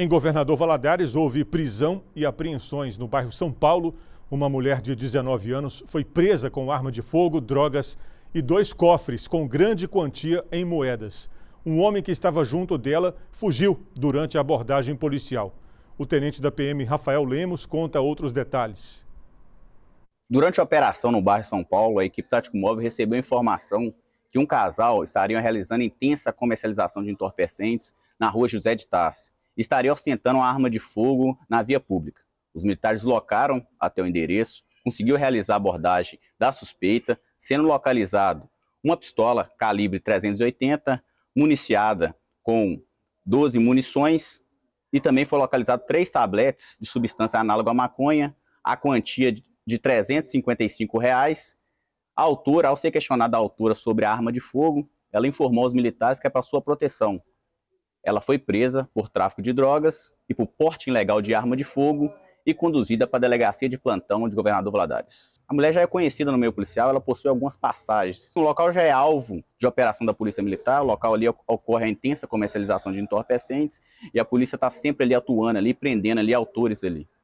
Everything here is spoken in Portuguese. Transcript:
Em Governador Valadares, houve prisão e apreensões no bairro São Paulo. Uma mulher de 19 anos foi presa com arma de fogo, drogas e dois cofres com grande quantia em moedas. Um homem que estava junto dela fugiu durante a abordagem policial. O tenente da PM Rafael Lemos conta outros detalhes. Durante a operação no bairro São Paulo, a equipe Tático Móvel recebeu informação que um casal estaria realizando intensa comercialização de entorpecentes na rua José de Tassi estaria ostentando uma arma de fogo na via pública. Os militares locaram até o endereço, conseguiu realizar a abordagem da suspeita, sendo localizado uma pistola calibre 380, municiada com 12 munições e também foi localizado três tabletes de substância análoga à maconha, a quantia de R$ 355. Reais. A autora, ao ser questionada a autora sobre a arma de fogo, ela informou aos militares que é para sua proteção, ela foi presa por tráfico de drogas e por porte ilegal de arma de fogo e conduzida para a delegacia de plantão de Governador Valadares. A mulher já é conhecida no meio policial, ela possui algumas passagens. O local já é alvo de operação da Polícia Militar, o local ali ocorre a intensa comercialização de entorpecentes e a polícia está sempre ali atuando ali, prendendo ali autores ali.